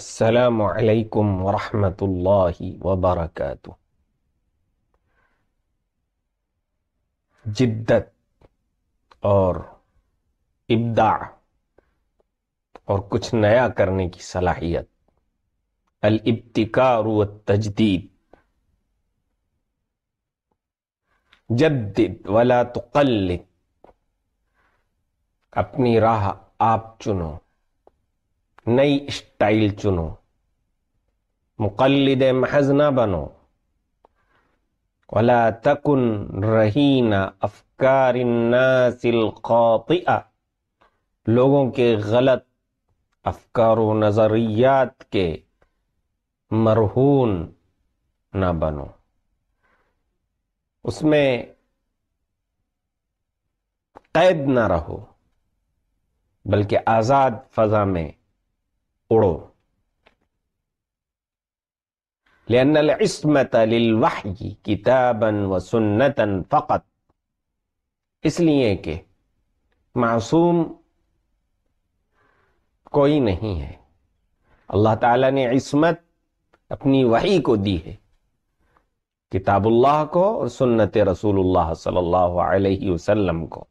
السلام عليكم ورحمة الله وبركاته جدت اور ابداع اور کچھ نیا کرنے کی صلاحیت الابتکار والتجدید جدد ولا تقلد اپنی راہ آپ چنو नई स्टाइल चुनो मुकलद महज ना बनो वला तकुन रहीना अफकार लोगों के गलत अफकार व नज़रियात के मरहून ना बनो उसमें कैद ना रहो बल्कि आज़ाद फजा में उड़ो इसमत लिलवाही किताबन व सुन्नतन फ़कत इसलिए कि मासूम कोई नहीं है अल्लाह ताला ने इसमत अपनी वही को दी है किताबुल्लाह को और सुन्नत रसूलुल्लाह सल्लल्लाहु अलैहि वसल्लम को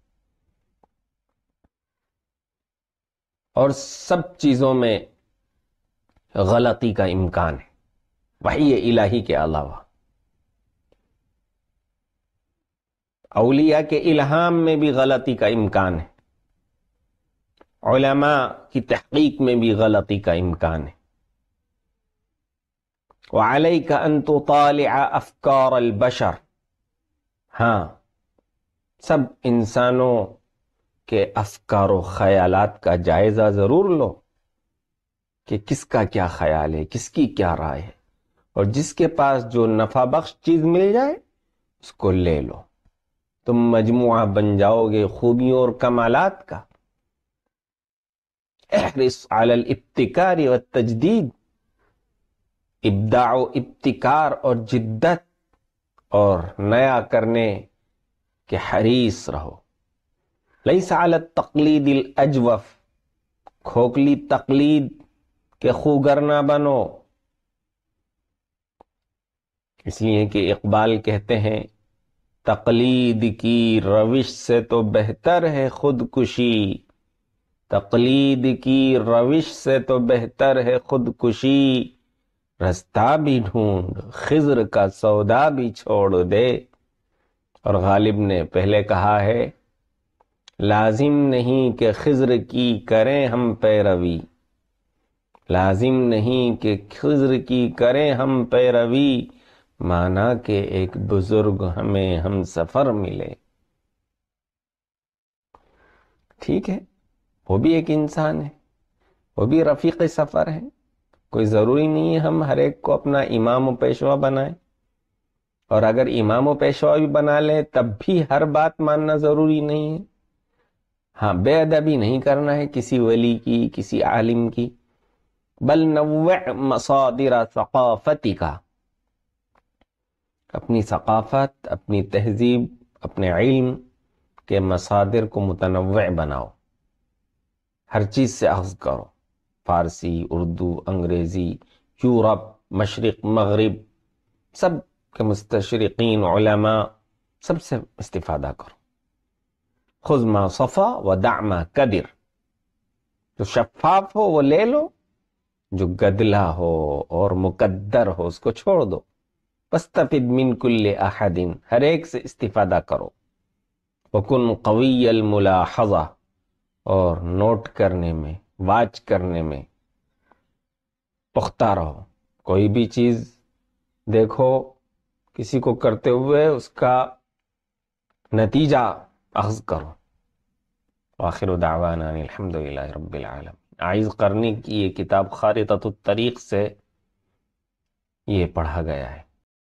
और सब चीज़ों में गलती का इम्कान है वही इलाही के अलावा अलिया के इल्हाम में भी गलती का इम्कान है उलमा की तहकीक में भी गलती का इम्कान है वाले का अंतो अफकार अलबशर हाँ सब इंसानों के अफकार ख्यालात का जायज़ा ज़रूर लो कि किसका क्या ख्याल है किसकी क्या राय है और जिसके पास जो नफा बख्श चीज़ मिल जाए उसको ले लो तुम मजमु बन जाओगे खूबियों और कमालात का इब्तिकारी व तजदीद इब्दा इब्तिकार और जिद्दत और नया करने के हरीस रहो लई सालत तकलीद अजवफ खोखली तकलीद कि खूगर ना बनो इसलिए कि इकबाल कहते हैं तकलीद की रविश से तो बेहतर है खुदकुशी तकलीद की रविश से तो बेहतर है खुदकुशी रास्ता भी ढूंढ खिजर का सौदा भी छोड़ दे और गालिब ने पहले कहा है लाजिम नहीं कि खिजर की करें हम पैरवी लाजिम नहीं कि खजर की करें हम पैरवी माना के एक बुजुर्ग हमें हम सफर मिले ठीक है वो भी एक इंसान है वो भी रफीक सफर है कोई ज़रूरी नहीं है हम हर एक को अपना इमाम व पेशवा बनाए और अगर इमाम व पेशवा भी बना लें तब भी हर बात मानना ज़रूरी नहीं है हाँ बेअदबी नहीं करना है किसी वली की किसी आलिम की بل نوع مصادر ثقافتك اپنی ثقافت اپنی تہذیب اپنے علم کے مصادر کو متنوع بناؤ ہر چیز سے اخذ کرو فارسی اردو انگریزی یورپ مشرق مغرب سب کے مستشرقین علماء سب سے استفادہ کرو خذ ما صفا ودع ما قدر جو شفاف ہو وہ لے لو जो गदला हो और मुकद्दर हो उसको छोड़ दो पस्तफिद मिन अहदिन हर एक से इस्तीफादा करो वकुन कवी मुला और नोट करने में वाच करने में पुख्ता रहो कोई भी चीज़ देखो किसी को करते हुए उसका नतीजा अखज करो आखिर दावाना अलहमदिल्ला रबालम आइज करने की ये किताब तरीक से ये पढ़ा गया है